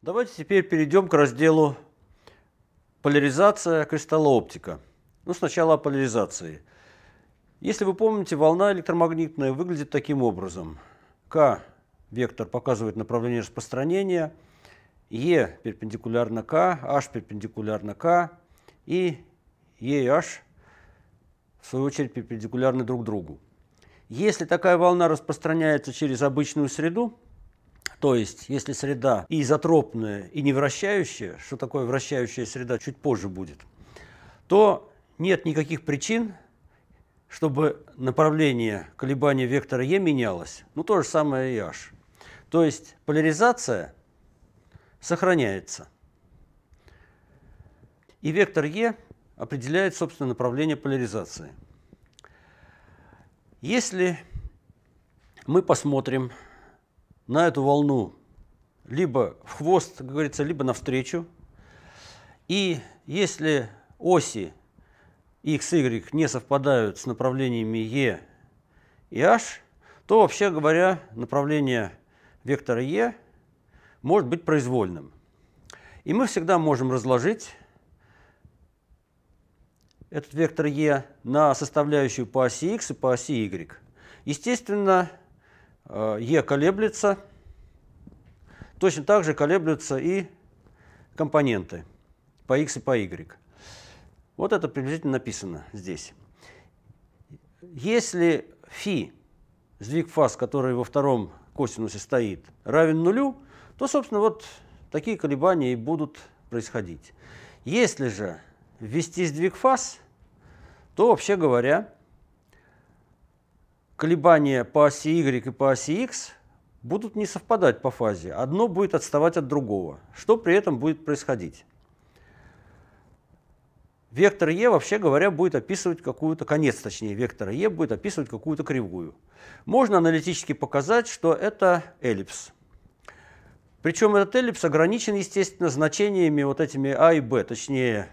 Давайте теперь перейдем к разделу поляризация кристаллооптика. Ну, сначала о поляризации. Если вы помните, волна электромагнитная выглядит таким образом. К вектор показывает направление распространения, Е перпендикулярно К, H перпендикулярно К и Е и H в свою очередь перпендикулярны друг другу. Если такая волна распространяется через обычную среду, то есть, если среда и изотропная, и не вращающая, что такое вращающая среда, чуть позже будет, то нет никаких причин, чтобы направление колебания вектора Е менялось. Ну, то же самое и H. То есть поляризация сохраняется. И вектор Е определяет, собственно, направление поляризации. Если мы посмотрим на эту волну либо в хвост, как говорится, либо навстречу. И если оси x, y не совпадают с направлениями e и h, то, вообще говоря, направление вектора e может быть произвольным. И мы всегда можем разложить этот вектор e на составляющую по оси x и по оси y. Естественно, Э, е колеблется. Точно так же колеблются и компоненты по x и по y. Вот это приблизительно написано здесь. Если фи сдвиг фаз, который во втором косинусе стоит, равен нулю, то, собственно, вот такие колебания и будут происходить. Если же ввести сдвиг фаз, то, вообще говоря, колебания по оси Y и по оси X будут не совпадать по фазе. Одно будет отставать от другого. Что при этом будет происходить? Вектор e, вообще говоря, будет описывать какую-то, конец точнее, вектора e будет описывать какую-то кривую. Можно аналитически показать, что это эллипс. Причем этот эллипс ограничен, естественно, значениями вот этими А и Б, точнее,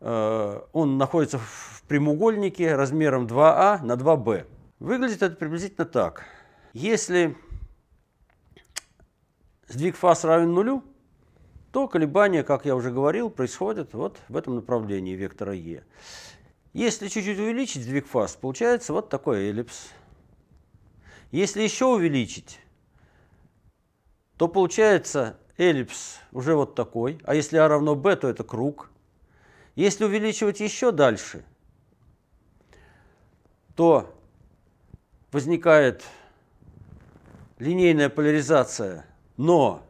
э, он находится в прямоугольнике размером 2А а на 2Б. Выглядит это приблизительно так. Если сдвиг фаз равен нулю, то колебания, как я уже говорил, происходят вот в этом направлении вектора Е. Если чуть-чуть увеличить сдвиг фаз, получается вот такой эллипс. Если еще увеличить, то получается эллипс уже вот такой. А если А равно b, то это круг. Если увеличивать еще дальше, то возникает линейная поляризация, но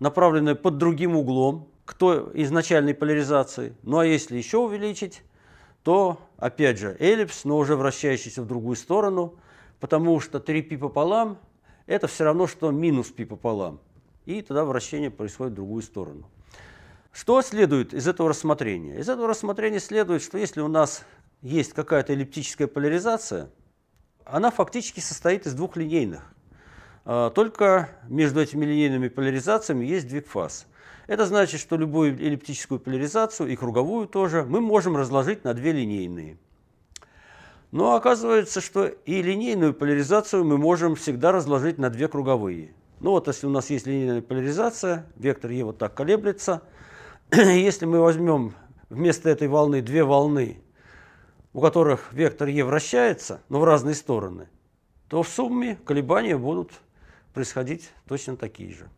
направленная под другим углом к той изначальной поляризации. Ну а если еще увеличить, то опять же эллипс, но уже вращающийся в другую сторону, потому что 3π пополам – это все равно, что минус π пополам. И тогда вращение происходит в другую сторону. Что следует из этого рассмотрения? Из этого рассмотрения следует, что если у нас есть какая-то эллиптическая поляризация – она фактически состоит из двух линейных. А, только между этими линейными поляризациями есть двигфаз. Это значит, что любую эллиптическую поляризацию и круговую тоже мы можем разложить на две линейные. Но оказывается, что и линейную поляризацию мы можем всегда разложить на две круговые. Ну вот если у нас есть линейная поляризация, вектор Е вот так колеблется. Если мы возьмем вместо этой волны две волны у которых вектор Е вращается, но в разные стороны, то в сумме колебания будут происходить точно такие же.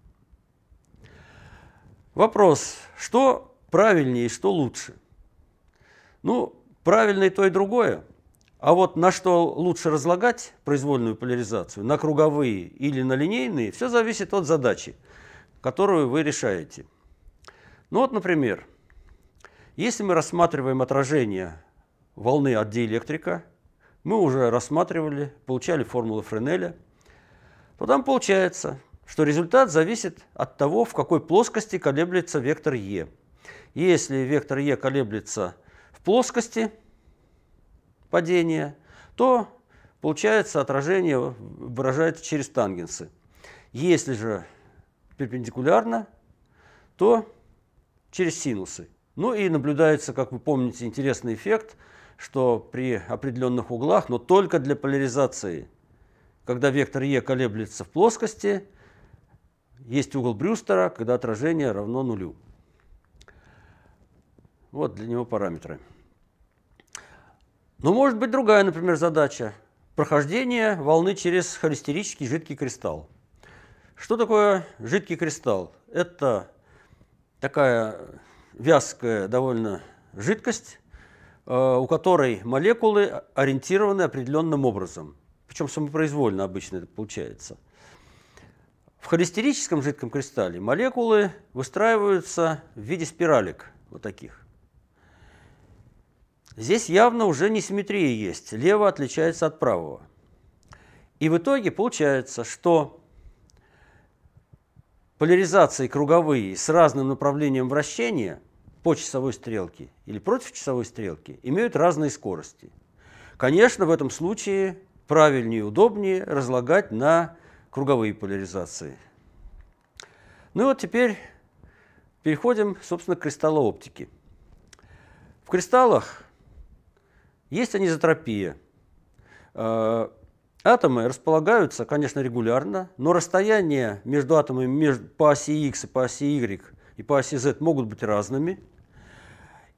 Вопрос, что правильнее и что лучше? Ну, правильно и то, и другое. А вот на что лучше разлагать произвольную поляризацию, на круговые или на линейные, все зависит от задачи, которую вы решаете. Ну вот, например, если мы рассматриваем отражение волны от диэлектрика, мы уже рассматривали, получали формулы Френеля, то там получается, что результат зависит от того, в какой плоскости колеблется вектор Е. Если вектор Е колеблется в плоскости падения, то получается отражение выражается через тангенсы. Если же перпендикулярно, то через синусы. Ну и наблюдается, как вы помните, интересный эффект – что при определенных углах, но только для поляризации, когда вектор Е колеблется в плоскости, есть угол Брюстера, когда отражение равно нулю. Вот для него параметры. Но может быть другая, например, задача. Прохождение волны через холестерический жидкий кристалл. Что такое жидкий кристалл? Это такая вязкая довольно жидкость, Э, у которой молекулы ориентированы определенным образом. Причем самопроизвольно обычно это получается. В холестерическом жидком кристалле молекулы выстраиваются в виде спиралек, вот таких. Здесь явно уже не несимметрия есть, лево отличается от правого. И в итоге получается, что поляризации круговые с разным направлением вращения по часовой стрелке или против часовой стрелки имеют разные скорости. Конечно, в этом случае правильнее и удобнее разлагать на круговые поляризации. Ну и вот теперь переходим, собственно, к кристаллооптике. В кристаллах есть анизотропия. Э, атомы располагаются, конечно, регулярно, но расстояние между атомами по оси х и по оси Y и по оси Z могут быть разными.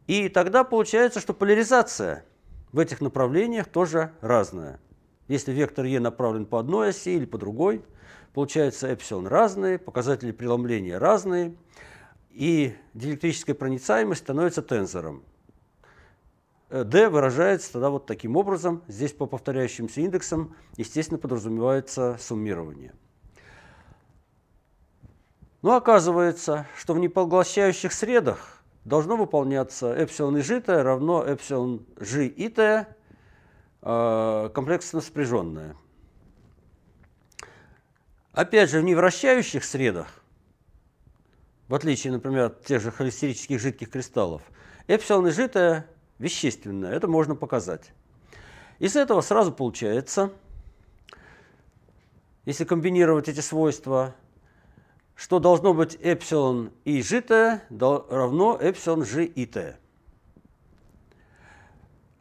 И тогда получается, что поляризация в этих направлениях тоже разная. Если вектор E направлен по одной оси или по другой, получается эпсилон разные, показатели преломления разные, и диэлектрическая проницаемость становится тензором. Э, D выражается тогда вот таким образом. Здесь по повторяющимся индексам, естественно, подразумевается суммирование. Но оказывается, что в непоглощающих средах должно выполняться эпсилон и житое равно эпсилон g и t э, комплексно спряженное. Опять же, в невращающих средах, в отличие, например, от тех же холестерических жидких кристаллов, эпсилон и житое вещественное, это можно показать. Из этого сразу получается, если комбинировать эти свойства, что должно быть эпсилон и житое равно эпсилон g и t.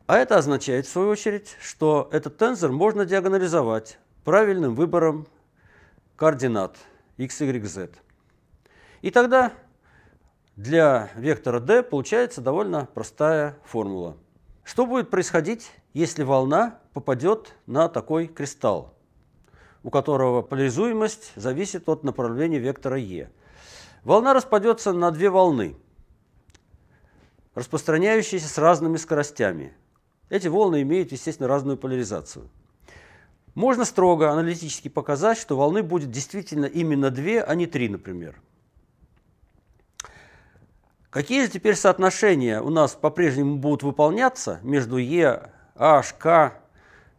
А это означает, в свою очередь, что этот тензор можно диагонализовать правильным выбором координат x, y, z. И тогда для вектора d получается довольно простая формула. Что будет происходить, если волна попадет на такой кристалл? у которого поляризуемость зависит от направления вектора Е. Волна распадется на две волны, распространяющиеся с разными скоростями. Эти волны имеют, естественно, разную поляризацию. Можно строго аналитически показать, что волны будет действительно именно две, а не три, например. Какие же теперь соотношения у нас по-прежнему будут выполняться между Е, H, К,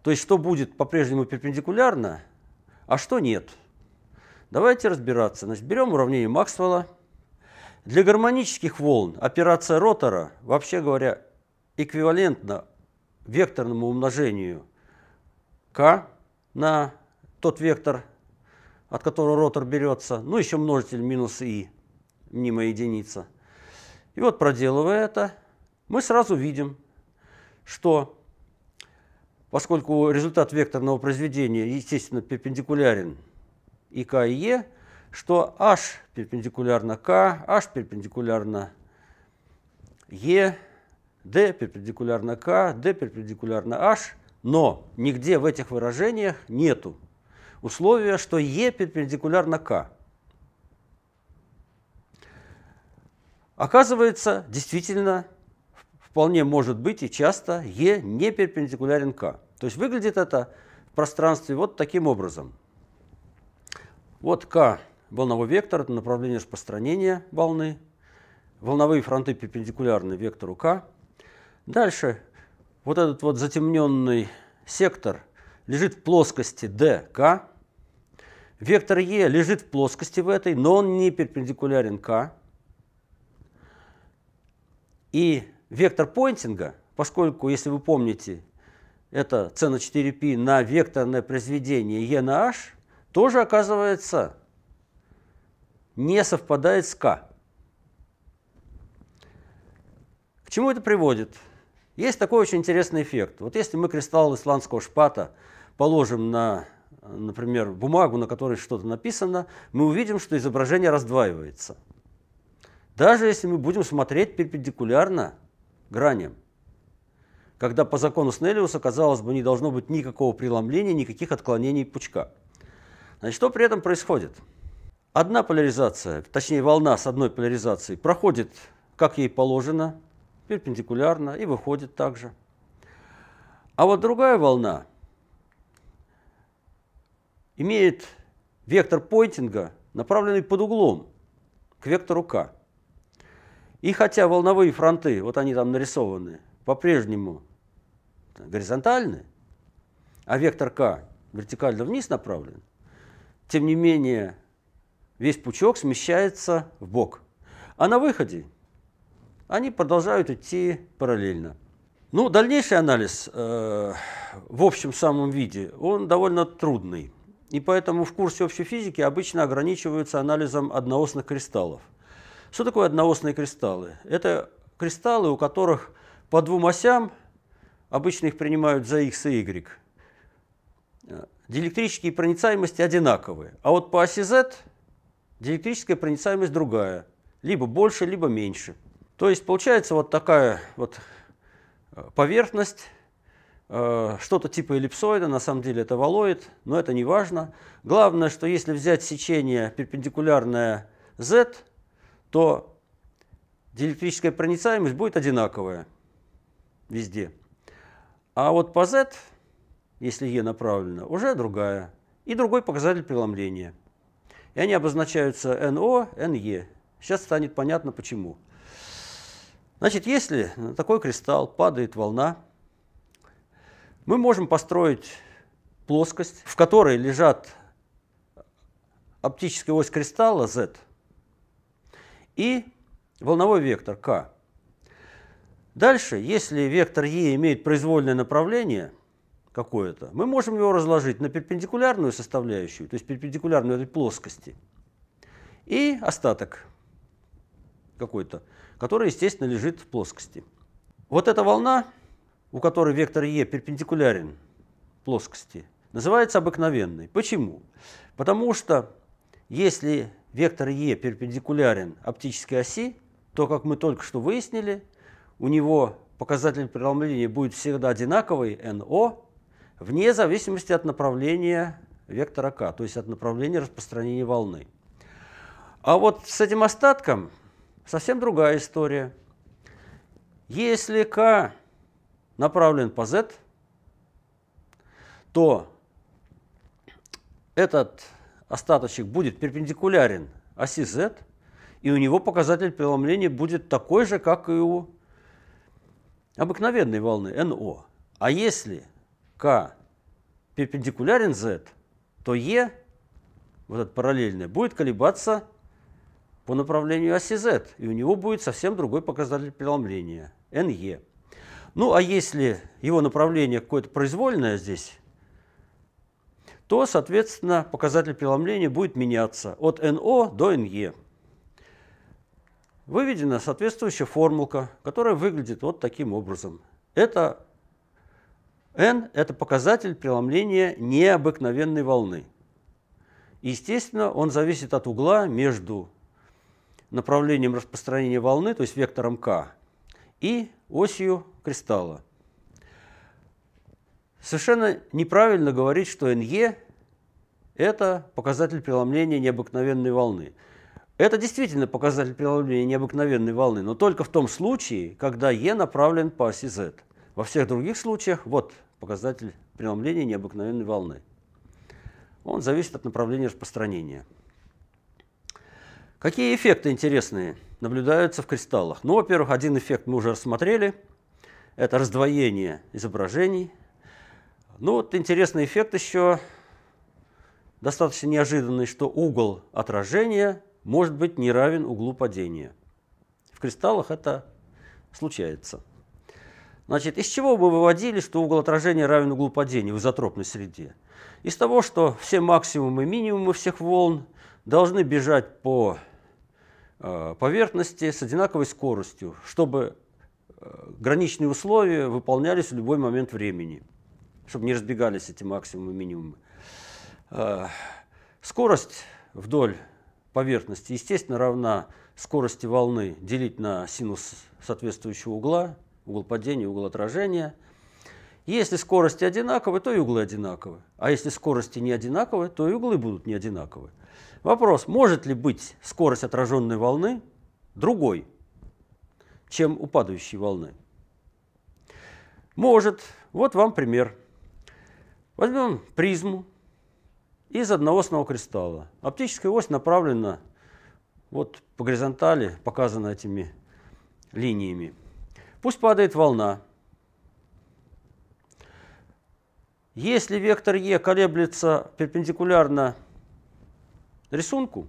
то есть что будет по-прежнему перпендикулярно а что нет? Давайте разбираться. Значит, берем уравнение Максвелла. Для гармонических волн операция ротора, вообще говоря, эквивалентна векторному умножению к на тот вектор, от которого ротор берется, ну еще множитель минус и мнимая единица. И вот проделывая это, мы сразу видим, что поскольку результат векторного произведения, естественно, перпендикулярен и К, и Е, что H перпендикулярно К, H перпендикулярно Е, D перпендикулярно К, D перпендикулярно H, но нигде в этих выражениях нету условия, что Е перпендикулярно К. Оказывается, действительно, вполне может быть и часто Е не перпендикулярен К. То есть выглядит это в пространстве вот таким образом. Вот К волновой вектор, это направление распространения волны. Волновые фронты перпендикулярны вектору К. Дальше вот этот вот затемненный сектор лежит в плоскости ДК. Вектор Е лежит в плоскости в этой, но он не перпендикулярен К. И вектор поинтинга, поскольку, если вы помните, это c на 4π на векторное произведение e на h, тоже оказывается не совпадает с k. К чему это приводит? Есть такой очень интересный эффект. Вот если мы кристалл исландского шпата положим на, например, бумагу, на которой что-то написано, мы увидим, что изображение раздваивается. Даже если мы будем смотреть перпендикулярно граням. Когда по закону Снеллиуса, казалось бы, не должно быть никакого преломления, никаких отклонений пучка. Значит, что при этом происходит? Одна поляризация, точнее волна с одной поляризацией, проходит, как ей положено, перпендикулярно и выходит также. А вот другая волна имеет вектор поинтинга, направленный под углом к вектору к. И хотя волновые фронты, вот они там нарисованы, по-прежнему горизонтальны, а вектор К вертикально вниз направлен, тем не менее весь пучок смещается в бок. А на выходе они продолжают идти параллельно. Ну, дальнейший анализ э, в общем самом виде, он довольно трудный. И поэтому в курсе общей физики обычно ограничиваются анализом одноосных кристаллов – что такое одноосные кристаллы? Это кристаллы, у которых по двум осям, обычно их принимают за x и y, э, диэлектрические проницаемости одинаковые. А вот по оси z диэлектрическая проницаемость другая, либо больше, либо меньше. То есть получается вот такая вот э, поверхность, э, что-то типа эллипсоида, на самом деле это валоид, но это не важно. Главное, что если взять сечение перпендикулярное z, то диэлектрическая проницаемость будет одинаковая везде. А вот по Z, если е e направлено, уже другая. И другой показатель преломления. И они обозначаются NO, NE. Сейчас станет понятно почему. Значит, если на такой кристалл падает волна, мы можем построить плоскость, в которой лежат оптическая ось кристалла Z – и волновой вектор k. Дальше, если вектор E имеет произвольное направление какое-то, мы можем его разложить на перпендикулярную составляющую, то есть перпендикулярную этой плоскости, и остаток какой-то, который, естественно, лежит в плоскости. Вот эта волна, у которой вектор E перпендикулярен плоскости, называется обыкновенной. Почему? Потому что если вектор Е перпендикулярен оптической оси, то, как мы только что выяснили, у него показатель преломления будет всегда одинаковый, НО, вне зависимости от направления вектора К, то есть от направления распространения волны. А вот с этим остатком совсем другая история. Если К направлен по Z, то этот остаточек будет перпендикулярен оси Z, и у него показатель преломления будет такой же, как и у обыкновенной волны NO. А если К перпендикулярен Z, то E, вот это параллельное, будет колебаться по направлению оси Z, и у него будет совсем другой показатель преломления, NE. Ну а если его направление какое-то произвольное здесь, то, соответственно, показатель преломления будет меняться от НО до НЕ. Выведена соответствующая формулка, которая выглядит вот таким образом. Это N – это показатель преломления необыкновенной волны. Естественно, он зависит от угла между направлением распространения волны, то есть вектором k, и осью кристалла. Совершенно неправильно говорить, что НЕ – это показатель преломления необыкновенной волны. Это действительно показатель преломления необыкновенной волны, но только в том случае, когда Е направлен по оси Z. Во всех других случаях вот показатель преломления необыкновенной волны. Он зависит от направления распространения. Какие эффекты интересные наблюдаются в кристаллах? Ну, во-первых, один эффект мы уже рассмотрели. Это раздвоение изображений. Ну вот интересный эффект еще, достаточно неожиданный, что угол отражения может быть не равен углу падения. В кристаллах это случается. Значит, из чего мы выводили, что угол отражения равен углу падения в изотропной среде? Из того, что все максимумы и минимумы всех волн должны бежать по э, поверхности с одинаковой скоростью, чтобы э, граничные условия выполнялись в любой момент времени чтобы не разбегались эти максимумы и минимумы. Э, скорость вдоль поверхности, естественно, равна скорости волны делить на синус соответствующего угла, угол падения, угол отражения. Если скорости одинаковы, то и углы одинаковы. А если скорости не одинаковы, то и углы будут не одинаковы. Вопрос, может ли быть скорость отраженной волны другой, чем у падающей волны? Может. Вот вам пример. Возьмем призму из одного основного кристалла. Оптическая ось направлена вот по горизонтали, показана этими линиями. Пусть падает волна. Если вектор Е колеблется перпендикулярно рисунку,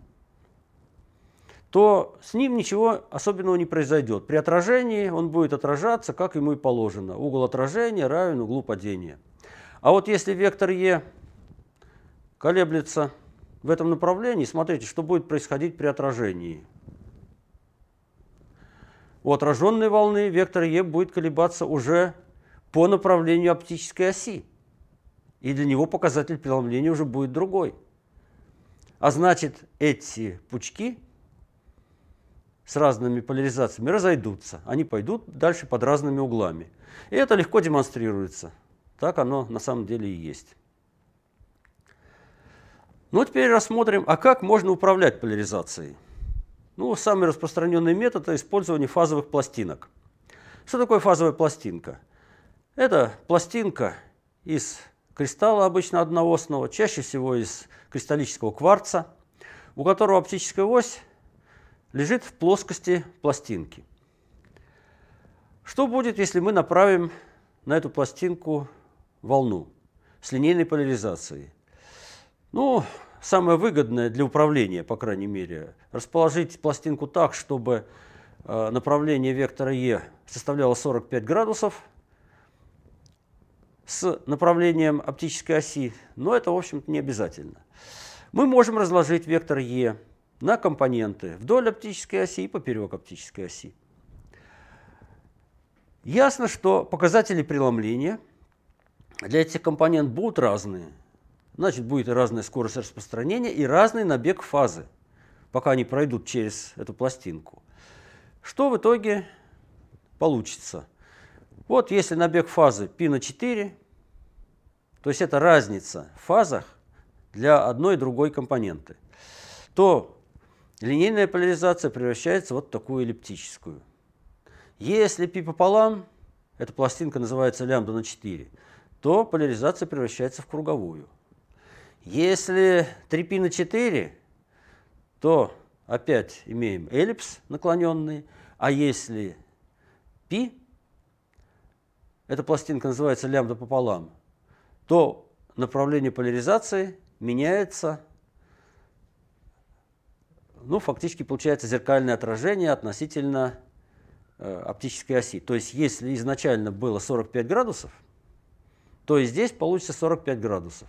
то с ним ничего особенного не произойдет. При отражении он будет отражаться, как ему и положено. Угол отражения равен углу падения. А вот если вектор Е колеблется в этом направлении, смотрите, что будет происходить при отражении. У отраженной волны вектор Е будет колебаться уже по направлению оптической оси. И для него показатель преломления уже будет другой. А значит, эти пучки с разными поляризациями разойдутся. Они пойдут дальше под разными углами. И это легко демонстрируется. Так оно на самом деле и есть. Ну, а теперь рассмотрим, а как можно управлять поляризацией. Ну, самый распространенный метод – это использование фазовых пластинок. Что такое фазовая пластинка? Это пластинка из кристалла обычно одноосного, чаще всего из кристаллического кварца, у которого оптическая ось лежит в плоскости пластинки. Что будет, если мы направим на эту пластинку волну с линейной поляризацией. Ну, самое выгодное для управления, по крайней мере, расположить пластинку так, чтобы э, направление вектора Е составляло 45 градусов с направлением оптической оси, но это, в общем-то, не обязательно. Мы можем разложить вектор Е на компоненты вдоль оптической оси и поперек оптической оси. Ясно, что показатели преломления – для этих компонент будут разные, значит будет и разная скорость распространения и разный набег фазы, пока они пройдут через эту пластинку. Что в итоге получится? Вот если набег фазы π на 4, то есть это разница в фазах для одной и другой компоненты, то линейная поляризация превращается вот в такую эллиптическую. Если π пополам, эта пластинка называется лямбда на 4, то поляризация превращается в круговую. Если на 4, то опять имеем эллипс наклоненный, а если π, эта пластинка называется лямбда пополам, то направление поляризации меняется, ну, фактически получается зеркальное отражение относительно э, оптической оси. То есть, если изначально было 45 градусов – то и здесь получится 45 градусов.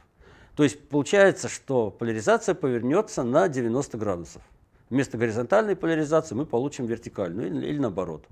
То есть получается, что поляризация повернется на 90 градусов. Вместо горизонтальной поляризации мы получим вертикальную или, или наоборот.